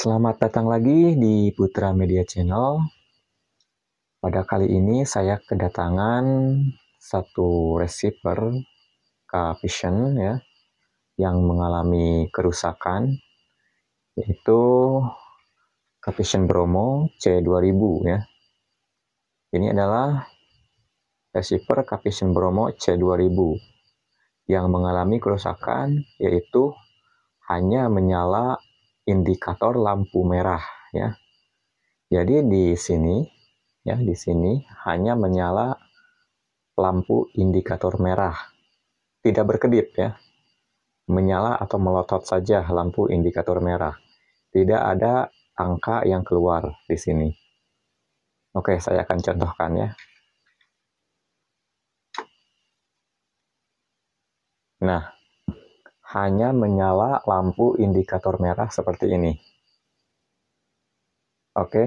Selamat datang lagi di Putra Media Channel. Pada kali ini saya kedatangan satu receiver K-Vision ya yang mengalami kerusakan yaitu K-Vision Bromo C2000 ya. Ini adalah receiver K-Vision Bromo C2000 yang mengalami kerusakan yaitu hanya menyala indikator lampu merah ya. Jadi di sini ya di sini hanya menyala lampu indikator merah. Tidak berkedip ya. Menyala atau melotot saja lampu indikator merah. Tidak ada angka yang keluar di sini. Oke, saya akan contohkan ya. Nah, hanya menyala lampu indikator merah seperti ini. Oke.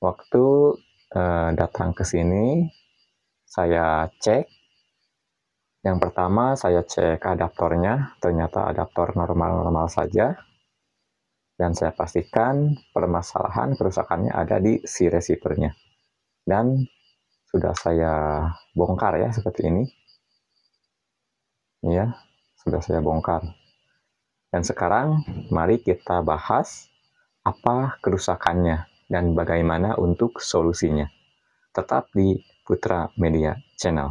Waktu eh, datang ke sini, saya cek. Yang pertama, saya cek adaptornya. Ternyata adaptor normal-normal saja. Dan saya pastikan permasalahan kerusakannya ada di si receivernya. Dan sudah saya bongkar ya seperti ini ya sudah saya bongkar. Dan sekarang mari kita bahas apa kerusakannya dan bagaimana untuk solusinya. Tetap di Putra Media Channel.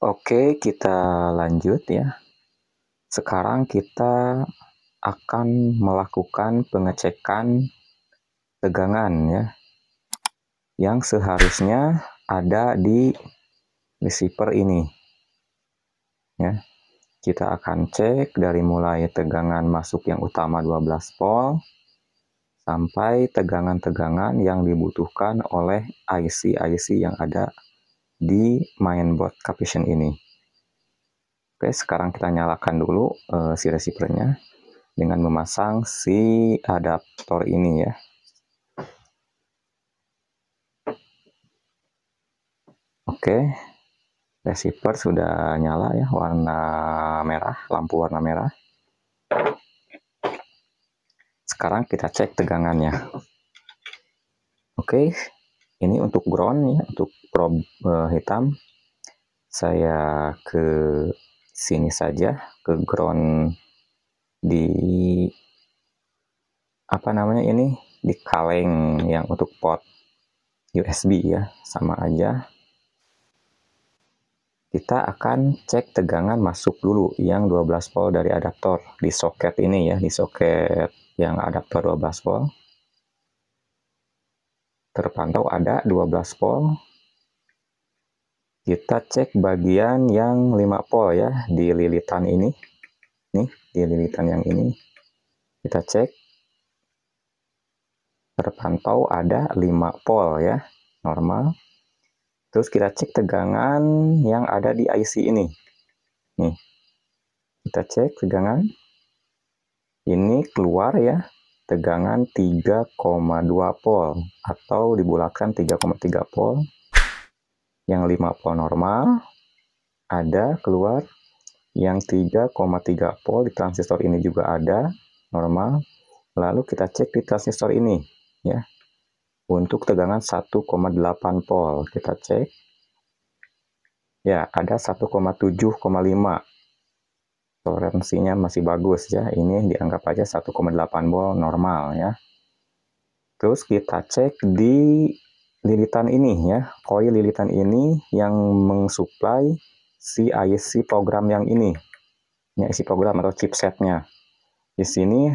Oke, kita lanjut ya. Sekarang kita akan melakukan pengecekan tegangan ya yang seharusnya ada di receiver ini ya kita akan cek dari mulai tegangan masuk yang utama 12 volt sampai tegangan-tegangan yang dibutuhkan oleh IC-IC yang ada di mainboard capition ini. Oke, sekarang kita nyalakan dulu uh, si receivernya dengan memasang si adaptor ini ya. Oke, receiver sudah nyala ya, warna merah, lampu warna merah. Sekarang kita cek tegangannya. Oke, ini untuk ground ya, untuk probe eh, hitam. Saya ke sini saja, ke ground di apa namanya ini di kaleng yang untuk port USB ya, sama aja kita akan cek tegangan masuk dulu yang 12 volt dari adaptor di soket ini ya, di soket yang adaptor 12 volt. Terpantau ada 12 volt. Kita cek bagian yang 5 volt ya di lilitan ini. Nih, di lilitan yang ini. Kita cek. Terpantau ada 5 volt ya, normal. Terus kita cek tegangan yang ada di IC ini. Nih, kita cek tegangan. Ini keluar ya, tegangan 3,2 volt atau dibulatkan 3,3 volt. Yang 5 volt normal ada keluar. Yang 3,3 volt di transistor ini juga ada normal. Lalu kita cek di transistor ini ya untuk tegangan 1,8 volt. Kita cek. Ya, ada 1,7,5. Toleransinya masih bagus ya. Ini dianggap aja 1,8 volt normal ya. Terus kita cek di lilitan ini ya, koil lilitan ini yang mensuplai si IC program yang ini, Ini IC program atau chipsetnya. Di sini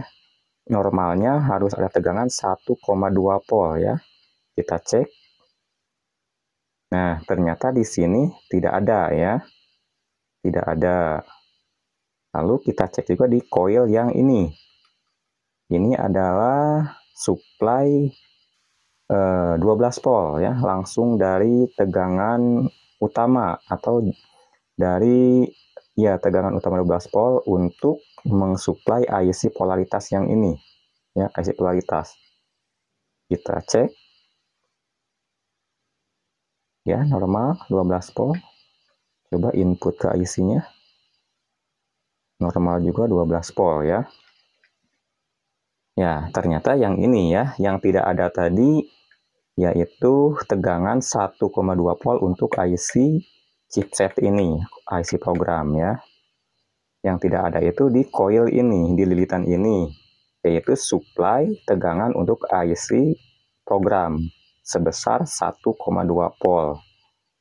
normalnya harus ada tegangan 1,2 volt ya. Kita cek. Nah, ternyata di sini tidak ada ya. Tidak ada. Lalu kita cek juga di coil yang ini. Ini adalah supply eh, 12 volt ya, langsung dari tegangan utama atau dari ya tegangan utama 12 volt untuk mengsuplai IC polaritas yang ini ya IC polaritas kita cek ya normal 12 volt coba input ke IC nya normal juga 12 volt ya ya ternyata yang ini ya yang tidak ada tadi yaitu tegangan 1,2 volt untuk IC chipset ini IC program ya yang tidak ada itu di coil ini, di lilitan ini, yaitu supply tegangan untuk IC program sebesar 1,2 volt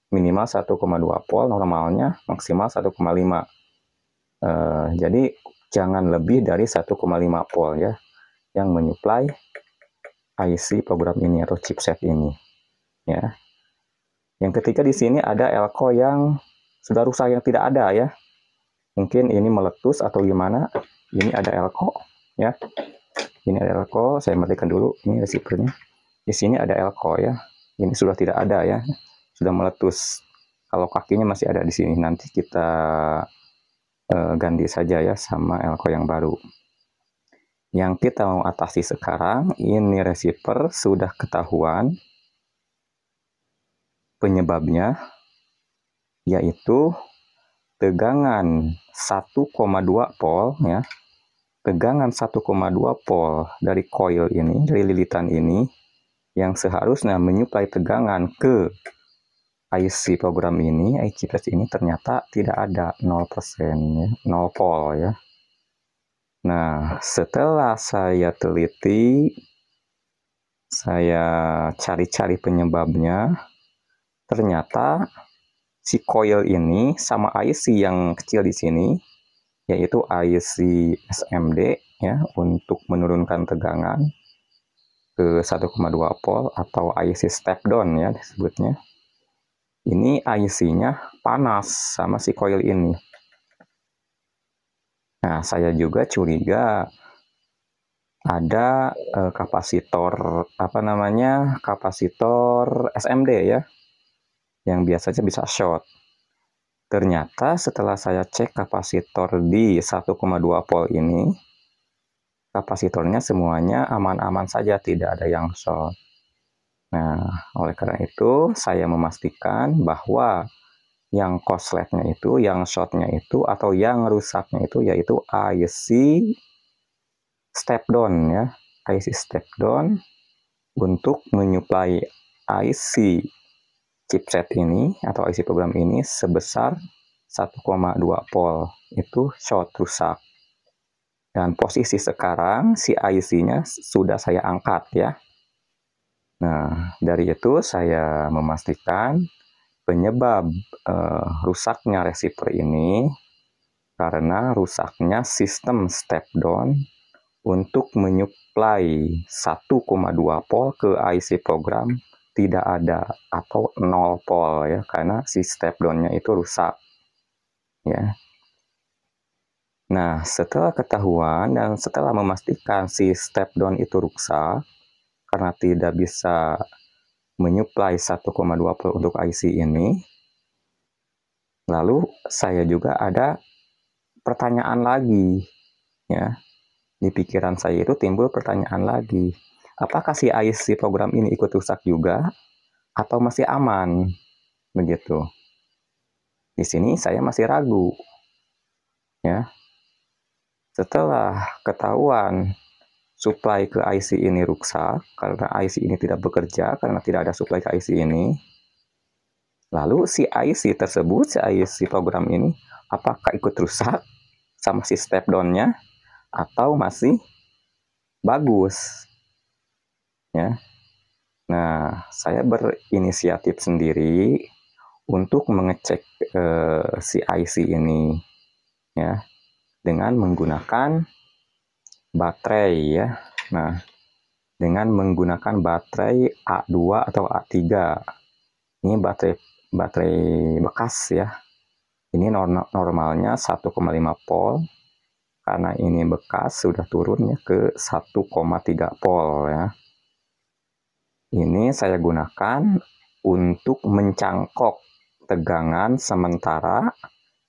Minimal 1,2 volt normalnya maksimal 1,5. Uh, eh, jadi jangan lebih dari 1,5 volt ya yang menyuplai IC program ini atau chipset ini ya. Yang ketiga di sini ada elko yang sudah rusak yang tidak ada ya mungkin ini meletus atau gimana ini ada elko ya ini ada elko saya matikan dulu ini receivernya di sini ada elko ya ini sudah tidak ada ya sudah meletus kalau kakinya masih ada di sini nanti kita uh, ganti saja ya sama elko yang baru yang kita mau atasi sekarang ini receiver sudah ketahuan penyebabnya yaitu tegangan 1,2 pol ya. Tegangan 1,2 pol dari coil ini, dari lilitan ini yang seharusnya menyuplai tegangan ke IC program ini, IC test ini ternyata tidak ada 0% ya, 0 pol ya. Nah, setelah saya teliti, saya cari-cari penyebabnya, ternyata si coil ini sama IC yang kecil di sini, yaitu IC SMD ya untuk menurunkan tegangan ke 1,2 volt atau IC step down ya disebutnya. Ini IC-nya panas sama si coil ini. Nah, saya juga curiga ada eh, kapasitor apa namanya? kapasitor SMD ya yang biasanya bisa short. Ternyata setelah saya cek kapasitor di 1,2 volt ini, kapasitornya semuanya aman-aman saja, tidak ada yang short. Nah, oleh karena itu saya memastikan bahwa yang kosletnya itu, yang shortnya itu, atau yang rusaknya itu yaitu IC step down ya, IC step down untuk menyuplai IC chipset ini atau IC program ini sebesar 1,2 volt itu short rusak. Dan posisi sekarang si IC-nya sudah saya angkat ya. Nah, dari itu saya memastikan penyebab eh, rusaknya receiver ini karena rusaknya sistem step down untuk menyuplai 1,2 volt ke IC program tidak ada atau nol pol ya karena si step down-nya itu rusak ya nah setelah ketahuan dan setelah memastikan si step down itu rusak karena tidak bisa menyuplai 1,20 untuk IC ini lalu saya juga ada pertanyaan lagi ya di pikiran saya itu timbul pertanyaan lagi apakah si IC program ini ikut rusak juga atau masih aman begitu. Di sini saya masih ragu. Ya. Setelah ketahuan supply ke IC ini rusak karena IC ini tidak bekerja karena tidak ada supply ke IC ini. Lalu si IC tersebut, si IC program ini apakah ikut rusak sama si step down-nya atau masih bagus Ya. Nah, saya berinisiatif sendiri untuk mengecek eh, si IC ini ya dengan menggunakan baterai ya. Nah, dengan menggunakan baterai A2 atau A3. Ini baterai baterai bekas ya. Ini normalnya 1,5 volt. Karena ini bekas sudah turunnya ke 1,3 volt ya. Ini saya gunakan untuk mencangkok tegangan sementara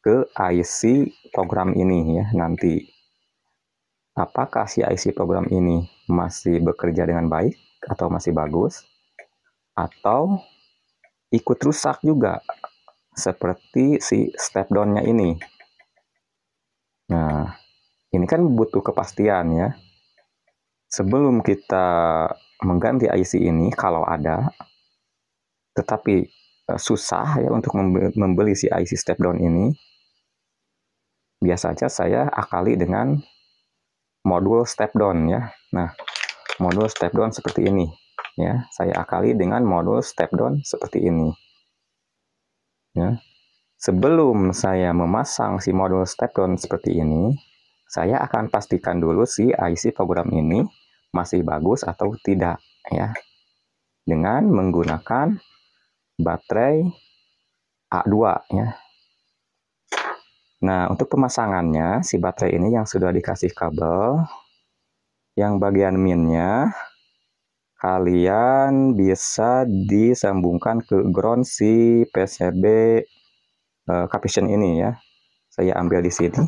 ke IC program ini ya nanti. Apakah si IC program ini masih bekerja dengan baik atau masih bagus atau ikut rusak juga seperti si step down-nya ini. Nah, ini kan butuh kepastian ya. Sebelum kita mengganti IC ini kalau ada, tetapi eh, susah ya untuk membeli si IC step down ini, biasa aja saya akali dengan modul step down ya. Nah, modul step down seperti ini ya. Saya akali dengan modul step down seperti ini. Ya. Sebelum saya memasang si modul step down seperti ini, saya akan pastikan dulu si IC program ini masih bagus atau tidak ya dengan menggunakan baterai A2 ya. Nah, untuk pemasangannya si baterai ini yang sudah dikasih kabel yang bagian minnya kalian bisa disambungkan ke ground si PCB uh, eh, caption ini ya. Saya ambil di sini.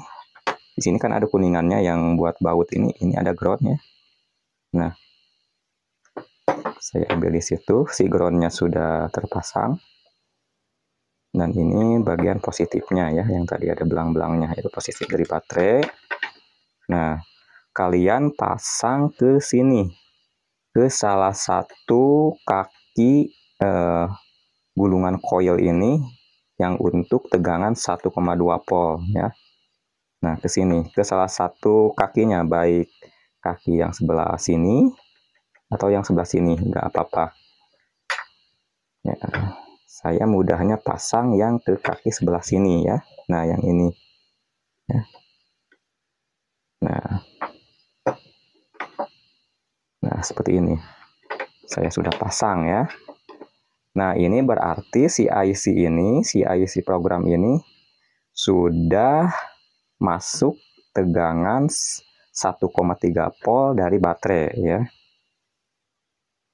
Di sini kan ada kuningannya yang buat baut ini, ini ada groundnya. Nah, saya ambil di situ, si groundnya sudah terpasang. Dan ini bagian positifnya ya, yang tadi ada belang-belangnya, itu positif dari baterai. Nah, kalian pasang ke sini, ke salah satu kaki eh, gulungan coil ini yang untuk tegangan 1,2 volt ya. Nah, ke sini, ke salah satu kakinya, baik kaki yang sebelah sini atau yang sebelah sini, nggak apa-apa. Ya, saya mudahnya pasang yang ke kaki sebelah sini ya. Nah, yang ini. Ya. Nah. Nah, seperti ini. Saya sudah pasang ya. Nah, ini berarti si IC ini, si IC program ini sudah masuk tegangan 1,3 volt dari baterai ya.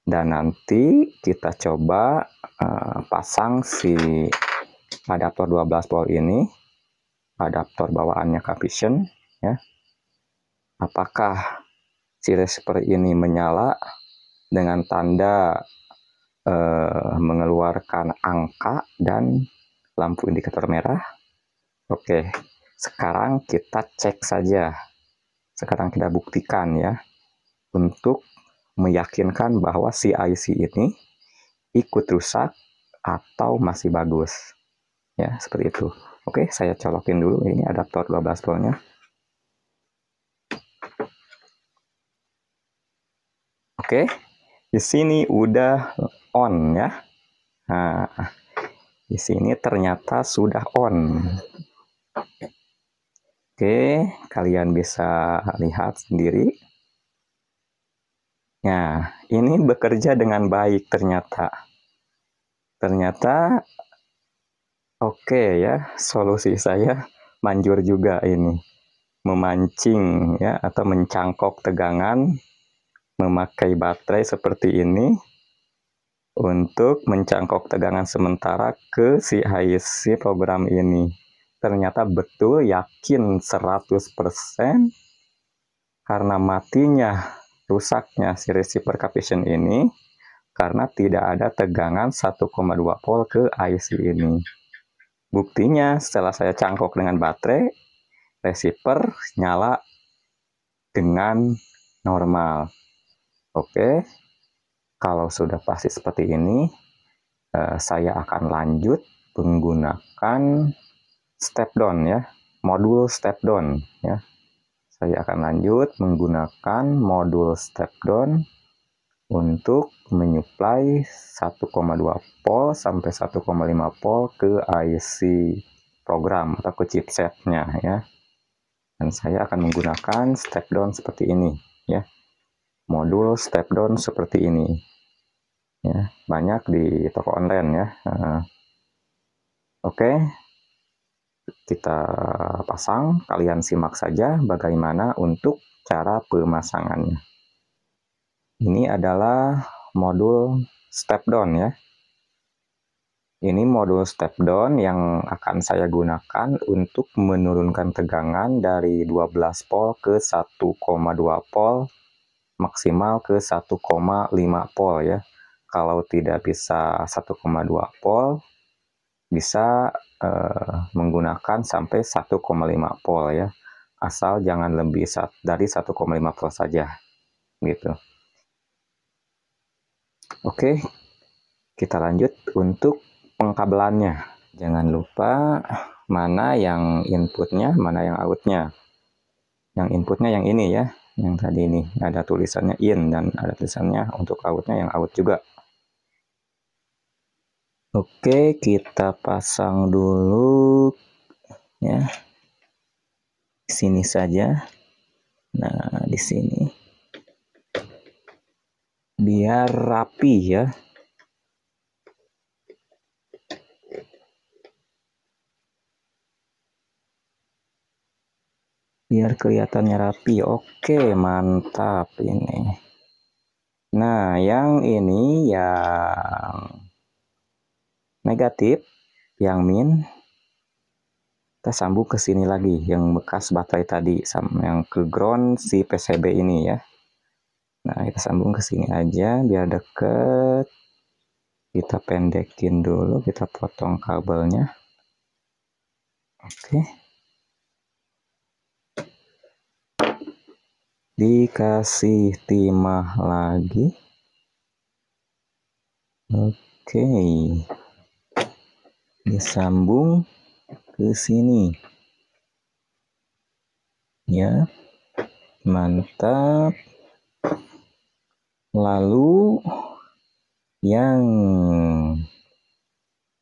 Dan nanti kita coba uh, pasang si adaptor 12 volt ini, adaptor bawaannya Capvision ya. Apakah si resper ini menyala dengan tanda uh, mengeluarkan angka dan lampu indikator merah? Oke, sekarang kita cek saja sekarang kita buktikan ya untuk meyakinkan bahwa si CIC ini ikut rusak atau masih bagus. Ya, seperti itu. Oke, saya colokin dulu ini adaptor 12 voltnya. Oke, di sini udah on ya. Nah, di sini ternyata sudah on. Oke, kalian bisa lihat sendiri. Nah, ini bekerja dengan baik ternyata. Ternyata oke okay ya, solusi saya manjur juga ini. Memancing ya atau mencangkok tegangan memakai baterai seperti ini untuk mencangkok tegangan sementara ke si IC program ini ternyata betul yakin 100% karena matinya rusaknya si receiver capacitance ini karena tidak ada tegangan 1,2 volt ke IC ini. Buktinya setelah saya cangkok dengan baterai, receiver nyala dengan normal. Oke, kalau sudah pasti seperti ini, eh, saya akan lanjut menggunakan step down ya, modul step down ya. Saya akan lanjut menggunakan modul step down untuk menyuplai 1,2 volt sampai 1,5 volt ke IC program atau ke chipsetnya ya. Dan saya akan menggunakan step down seperti ini ya. Modul step down seperti ini. Ya, banyak di toko online ya. Uh, Oke, okay kita pasang. Kalian simak saja bagaimana untuk cara pemasangannya. Ini adalah modul step down ya. Ini modul step down yang akan saya gunakan untuk menurunkan tegangan dari 12 volt ke 1,2 volt maksimal ke 1,5 volt ya. Kalau tidak bisa 1,2 volt bisa Eh, menggunakan sampai 1,5 volt ya asal jangan lebih dari 1,5 volt saja gitu oke kita lanjut untuk pengkabelannya jangan lupa mana yang inputnya mana yang outputnya yang inputnya yang ini ya yang tadi ini ada tulisannya in dan ada tulisannya untuk outnya yang out juga Oke, kita pasang dulu ya. Sini saja. Nah, di sini. Biar rapi ya. biar kelihatannya rapi oke mantap ini nah yang ini yang negatif yang min kita sambung ke sini lagi yang bekas baterai tadi yang ke ground si PCB ini ya nah kita sambung ke sini aja biar deket kita pendekin dulu kita potong kabelnya oke dikasih timah lagi oke disambung ke sini. Ya. Mantap. Lalu yang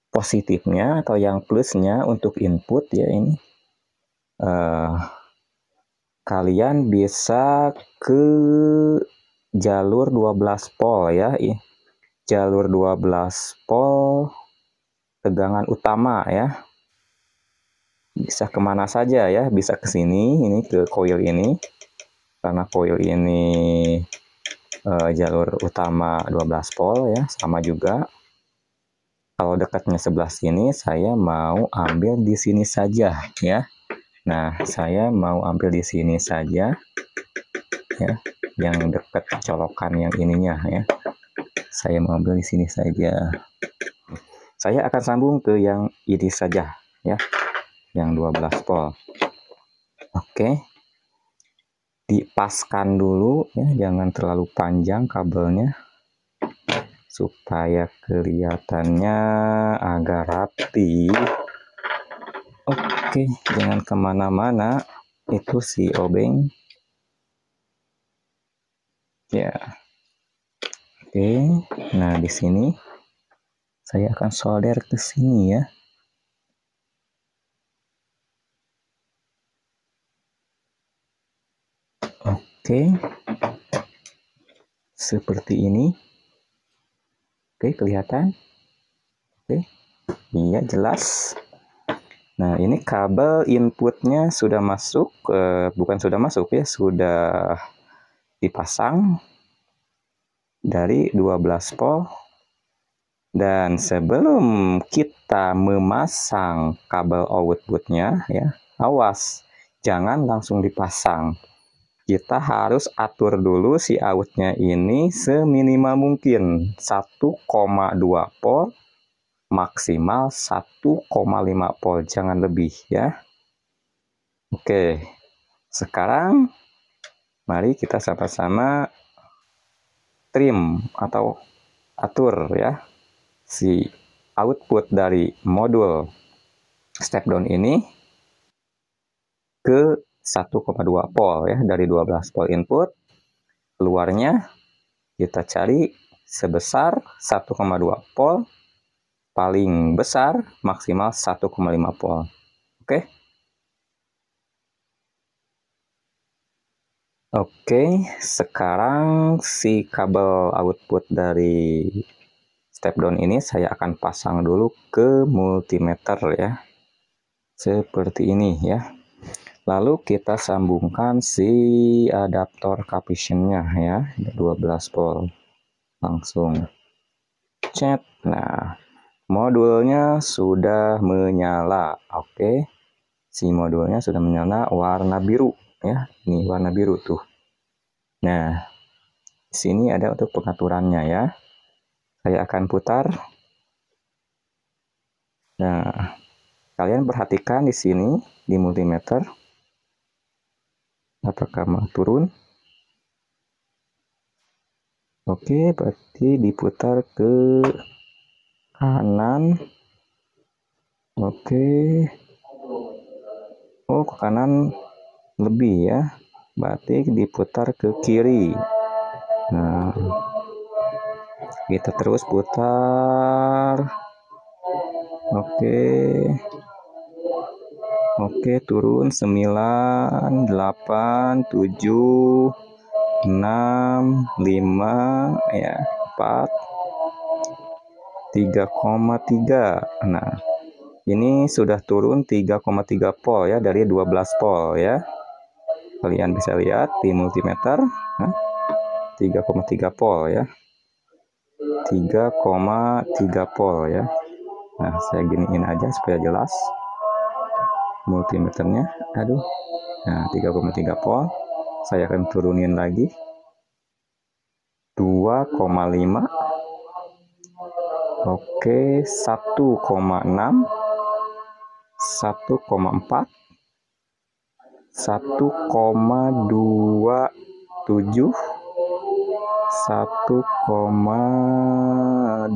positifnya atau yang plusnya untuk input ya ini uh, kalian bisa ke jalur 12 pol ya jalur 12 pol tegangan utama ya. Bisa kemana saja ya, bisa ke sini, ini ke koil ini. Karena koil ini e, jalur utama 12 volt ya, sama juga. Kalau dekatnya sebelah sini, saya mau ambil di sini saja ya. Nah, saya mau ambil di sini saja ya, yang dekat colokan yang ininya ya. Saya mau ambil di sini saja. Saya akan sambung ke yang ini saja ya. Yang 12 volt. Oke. Dipaskan dulu ya, jangan terlalu panjang kabelnya supaya kelihatannya agak rapi. Oke, jangan kemana-mana. Itu si obeng. Ya. Oke, nah di sini saya akan solder ke sini ya. Oke. Seperti ini. Oke, kelihatan? Oke. Iya, jelas. Nah, ini kabel inputnya sudah masuk, eh, bukan sudah masuk ya, sudah dipasang dari 12 volt dan sebelum kita memasang kabel outputnya, ya, awas, jangan langsung dipasang. Kita harus atur dulu si outnya ini seminimal mungkin, 1,2 volt, maksimal 1,5 volt, jangan lebih ya. Oke, sekarang mari kita sama-sama trim atau atur ya si output dari modul step down ini ke 1,2 pol ya dari 12 pol input keluarnya kita cari sebesar 1,2 pol paling besar maksimal 1,5 pol oke Oke, sekarang si kabel output dari step down ini saya akan pasang dulu ke multimeter ya. Seperti ini ya. Lalu kita sambungkan si adaptor capitionnya ya, 12 volt langsung. chat. Nah, modulnya sudah menyala. Oke. Si modulnya sudah menyala warna biru ya. Ini warna biru tuh. Nah, sini ada untuk pengaturannya ya. Saya akan putar. Nah, kalian perhatikan di sini di multimeter apakah mau turun? Oke, berarti diputar ke kanan. Oke. Oh, ke kanan lebih ya. Berarti diputar ke kiri. Nah, kita gitu, terus putar oke okay. oke okay, turun 9 8 7 6 5 ya 4 3,3 nah ini sudah turun 3,3 pol ya dari 12 pol ya kalian bisa lihat di multimeter 3,3 nah, pol ya 3,3 pol ya nah saya giniin aja supaya jelas multimeternya aduh nah 3,3 pol saya akan turunin lagi 2,5 oke 1,6 1,4 1,27 1,2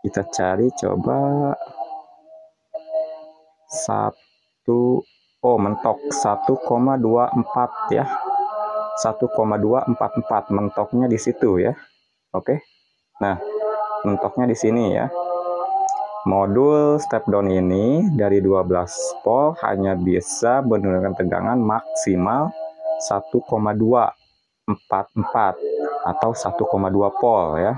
kita cari coba 1 oh mentok 1,24 ya 1,244 mentoknya di situ ya oke nah mentoknya di sini ya Modul step down ini dari 12 volt hanya bisa menurunkan tegangan maksimal 1,2 1,44 atau 1,2 pol ya.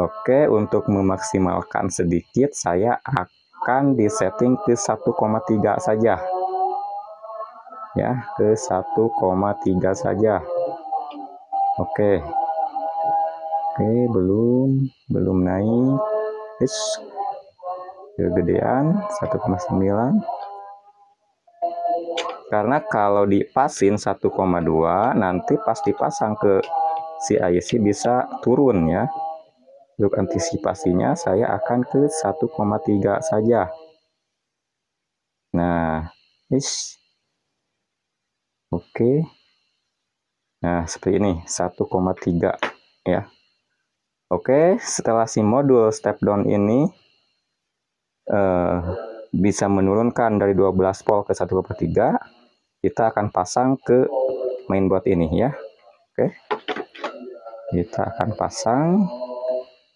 Oke, untuk memaksimalkan sedikit saya akan disetting ke 1,3 saja. Ya, ke 1,3 saja. Oke. Oke, belum belum naik. Is kegedean 1,9. Karena kalau dipasin 1,2 nanti pas dipasang ke si IC bisa turun ya. Untuk antisipasinya saya akan ke 1,3 saja. Nah, ish. Oke. Nah, seperti ini, 1,3 ya. Oke, setelah si modul step down ini eh, bisa menurunkan dari 12 volt ke 1,3, kita akan pasang ke mainboard ini ya oke kita akan pasang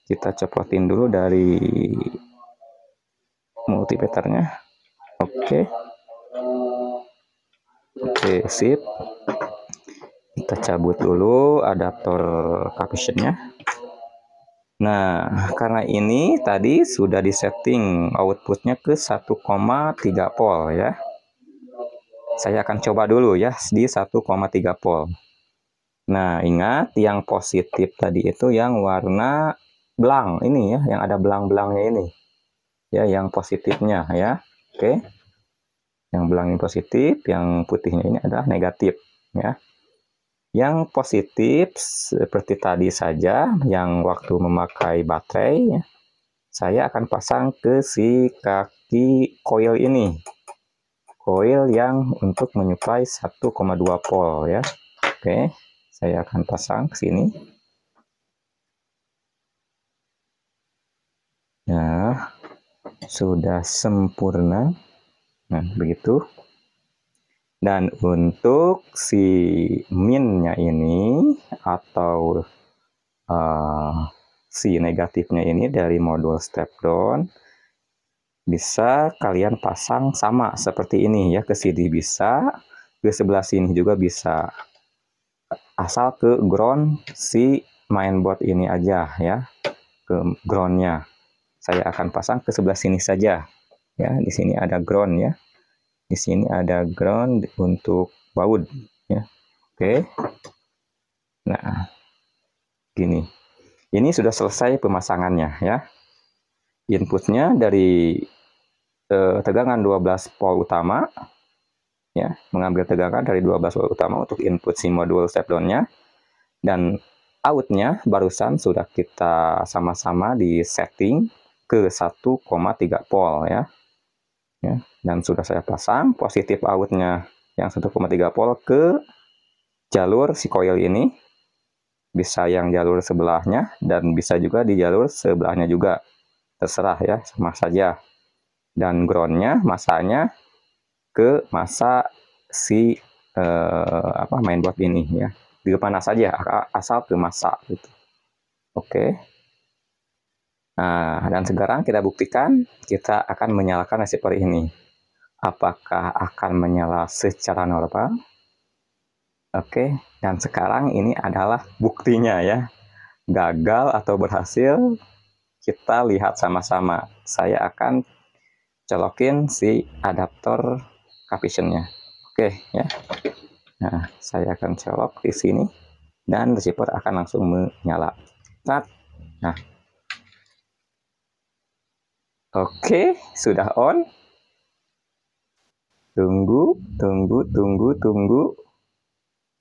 kita copotin dulu dari multimeternya oke oke sip kita cabut dulu adaptor captionnya nah karena ini tadi sudah disetting outputnya ke 1,3 volt ya saya akan coba dulu ya di 1,3 volt. Nah, ingat yang positif tadi itu yang warna belang ini ya, yang ada belang-belangnya ini. Ya, yang positifnya ya. Oke. Yang belang ini positif, yang putihnya ini adalah negatif ya. Yang positif seperti tadi saja yang waktu memakai baterai ya, saya akan pasang ke si kaki coil ini koil yang untuk menyuplai 1,2 volt ya. Oke, saya akan pasang ke sini. Nah, sudah sempurna. Nah, begitu. Dan untuk si minnya ini atau uh, si negatifnya ini dari modul step down bisa kalian pasang sama seperti ini ya ke sini bisa ke sebelah sini juga bisa asal ke ground si mainboard ini aja ya ke groundnya saya akan pasang ke sebelah sini saja ya di sini ada ground ya di sini ada ground untuk baut ya oke nah gini ini sudah selesai pemasangannya ya inputnya dari Eh, tegangan 12 volt utama ya mengambil tegangan dari 12 volt utama untuk input si modul step down-nya dan out-nya barusan sudah kita sama-sama di setting ke 1,3 volt ya. ya dan sudah saya pasang positif out-nya yang 1,3 volt ke jalur si coil ini bisa yang jalur sebelahnya dan bisa juga di jalur sebelahnya juga terserah ya sama saja dan groundnya masanya ke masa si eh, apa mainboard ini ya di mana saja asal ke masa gitu oke okay. nah dan sekarang kita buktikan kita akan menyalakan receiver ini apakah akan menyala secara normal oke okay. dan sekarang ini adalah buktinya ya gagal atau berhasil kita lihat sama-sama saya akan colokin si adaptor captionnya oke ya nah saya akan colok di sini dan receiver akan langsung menyala nah oke sudah on tunggu tunggu tunggu tunggu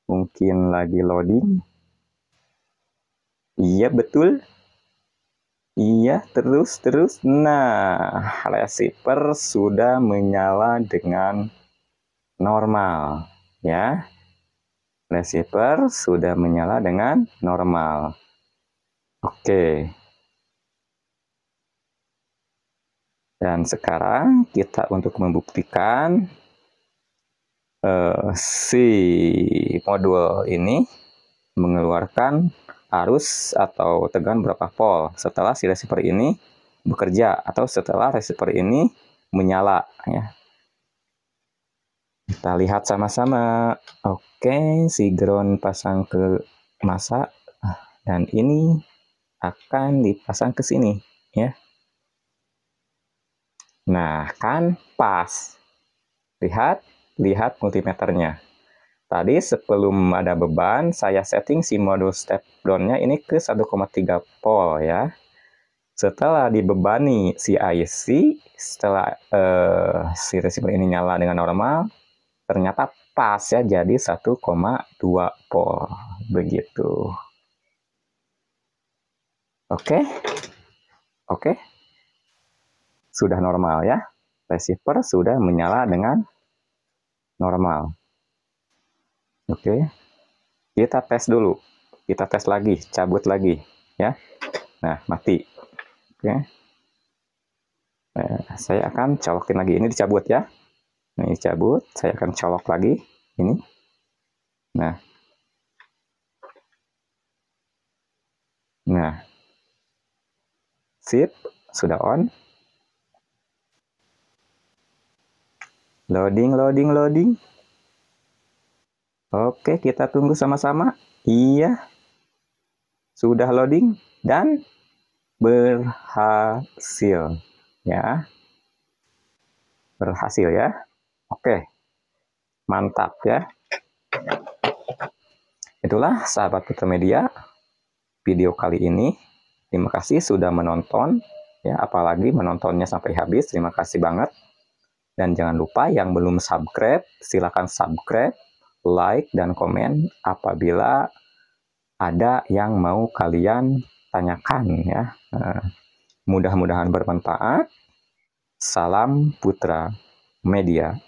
mungkin lagi loading iya betul Iya, terus, terus. Nah, receiver sudah menyala dengan normal. Ya, receiver sudah menyala dengan normal. Oke. Dan sekarang kita untuk membuktikan uh, si modul ini mengeluarkan arus atau tegangan berapa volt setelah si receiver ini bekerja atau setelah receiver ini menyala ya. Kita lihat sama-sama. Oke, si ground pasang ke masa ah, dan ini akan dipasang ke sini ya. Nah, kan pas. Lihat, lihat multimeternya. Tadi sebelum ada beban, saya setting si modul step down-nya ini ke 1,3 volt ya. Setelah dibebani si IC, setelah eh, si receiver ini nyala dengan normal, ternyata pas ya jadi 1,2 volt begitu. Oke. Okay. Oke. Okay. Sudah normal ya. Receiver sudah menyala dengan normal. Oke. Kita tes dulu. Kita tes lagi, cabut lagi, ya. Nah, mati. Oke. Nah, saya akan colokin lagi. Ini dicabut ya. ini dicabut, saya akan colok lagi ini. Nah. Nah. Sip, sudah on. Loading, loading, loading. Oke, kita tunggu sama-sama. Iya. Sudah loading dan berhasil ya. Berhasil ya. Oke. Mantap ya. Itulah sahabat Media video kali ini. Terima kasih sudah menonton ya, apalagi menontonnya sampai habis. Terima kasih banget. Dan jangan lupa yang belum subscribe, silakan subscribe like, dan komen apabila ada yang mau kalian tanyakan ya. Eh, mudah-mudahan bermanfaat. Salam Putra Media.